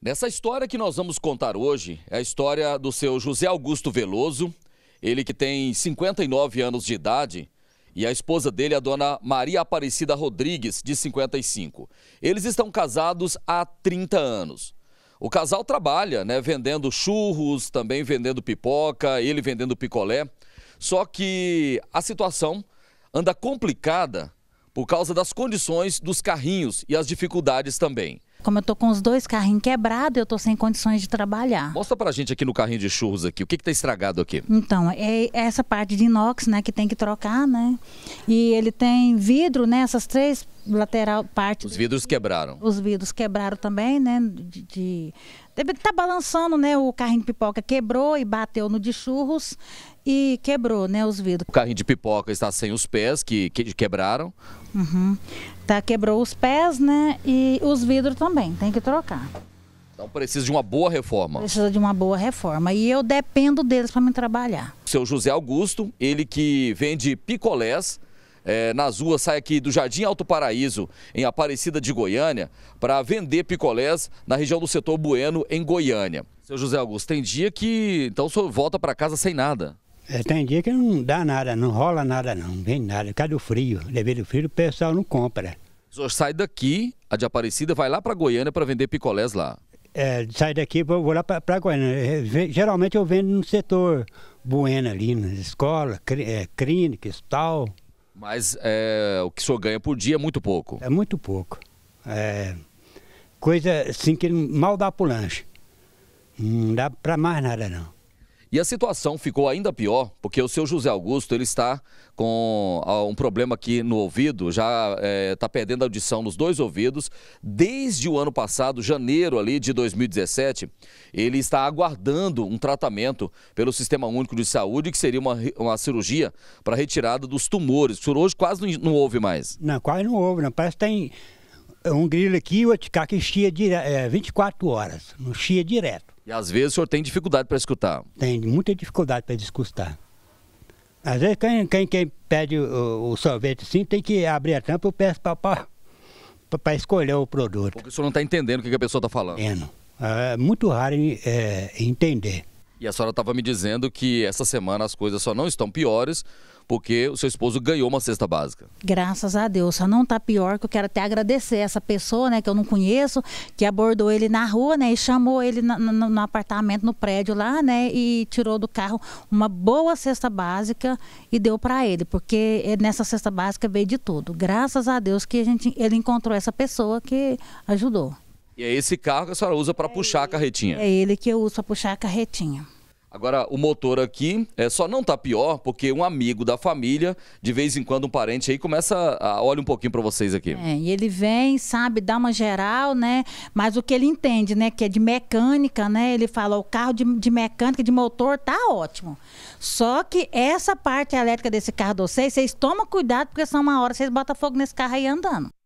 Nessa história que nós vamos contar hoje, é a história do seu José Augusto Veloso, ele que tem 59 anos de idade, e a esposa dele, a dona Maria Aparecida Rodrigues, de 55. Eles estão casados há 30 anos. O casal trabalha, né, vendendo churros, também vendendo pipoca, ele vendendo picolé. Só que a situação anda complicada por causa das condições dos carrinhos e as dificuldades também. Como eu tô com os dois carrinhos quebrados, eu tô sem condições de trabalhar. Mostra pra gente aqui no carrinho de churros aqui, o que que tá estragado aqui? Então, é, é essa parte de inox, né, que tem que trocar, né? E ele tem vidro, né, essas três lateral parte. Os vidros quebraram. Os vidros quebraram também, né? De, de, deve estar tá balançando, né? O carrinho de pipoca quebrou e bateu no de churros e quebrou, né? Os vidros. O carrinho de pipoca está sem os pés que, que quebraram. Uhum. Tá quebrou os pés, né? E os vidros também. Tem que trocar. Então precisa de uma boa reforma. Precisa de uma boa reforma. E eu dependo deles para me trabalhar. Seu José Augusto, ele que vende picolés é, nas ruas, sai aqui do Jardim Alto Paraíso, em Aparecida de Goiânia, para vender picolés na região do setor Bueno, em Goiânia. Seu José Augusto, tem dia que então o senhor volta para casa sem nada? É, tem dia que não dá nada, não rola nada não, vem nada, cai do frio. Devido ao frio o pessoal não compra. O senhor sai daqui, a de Aparecida, vai lá para Goiânia para vender picolés lá? É, sai daqui, vou, vou lá para Goiânia. É, geralmente eu vendo no setor Bueno ali, na escola, é, clínicas e tal. Mas é, o que o senhor ganha por dia é muito pouco. É muito pouco. É, coisa assim que mal dá para o lanche. Não dá para mais nada, não. E a situação ficou ainda pior, porque o seu José Augusto ele está com ah, um problema aqui no ouvido, já está eh, é, perdendo a audição nos dois ouvidos. Desde o ano passado, janeiro ali de 2017, ele está aguardando um tratamento pelo Sistema Único de Saúde, que seria uma, uma cirurgia para retirada dos tumores. Por hoje quase não, não houve mais. Não, quase não houve, não. Parece que tem é um grilo aqui e o que enchia dire... é, 24 horas, não chia direto. E às vezes o senhor tem dificuldade para escutar? Tem muita dificuldade para escutar. Às vezes quem, quem, quem pede o, o, sorvete sim tem que abrir a tampa e peço para escolher o produto. Porque o senhor não está entendendo o que, que a pessoa está falando. É, é muito raro é, entender. E a senhora estava me dizendo que essa semana as coisas só não estão piores porque o seu esposo ganhou uma cesta básica. Graças a Deus, só não está pior que eu quero até agradecer essa pessoa, né, que eu não conheço, que abordou ele na rua, né, e chamou ele no, no, apartamento, no prédio lá, né, e tirou do carro uma boa cesta básica e deu para ele, porque é, nessa cesta básica veio de tudo. Graças a Deus que a gente, ele encontrou essa pessoa que ajudou. E é esse carro que a senhora usa para é puxar ele, a carretinha? É ele que eu uso para puxar a carretinha. Agora, o motor aqui é, só não tá pior porque um amigo da família, de vez em quando um parente aí, começa a olha um pouquinho para vocês aqui. É, e ele vem, sabe, dá uma geral, né? Mas o que ele entende, né, que é de mecânica, né? Ele fala, o carro de, de mecânica, de motor, tá ótimo. Só que essa parte elétrica desse carro de vocês, vocês tomam cuidado porque são uma hora vocês botam fogo nesse carro aí andando.